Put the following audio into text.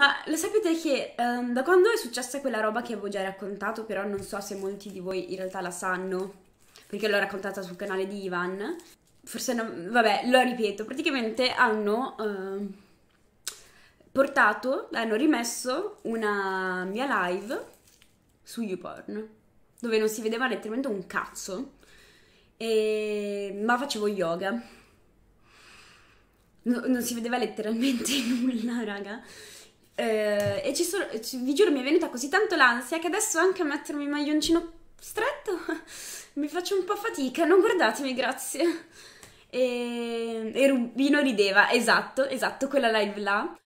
Ma lo sapete che ehm, da quando è successa quella roba che avevo già raccontato, però non so se molti di voi in realtà la sanno, perché l'ho raccontata sul canale di Ivan, forse non, vabbè, lo ripeto, praticamente hanno ehm, portato, hanno rimesso una mia live su YouPorn, dove non si vedeva letteralmente un cazzo, e, ma facevo yoga. No, non si vedeva letteralmente nulla, raga. Eh, e ci sono, vi giuro, mi è venuta così tanto l'ansia che adesso anche a mettermi il maglioncino stretto mi faccio un po' fatica. Non guardatemi, grazie. E, e Rubino rideva, esatto, esatto, quella live là.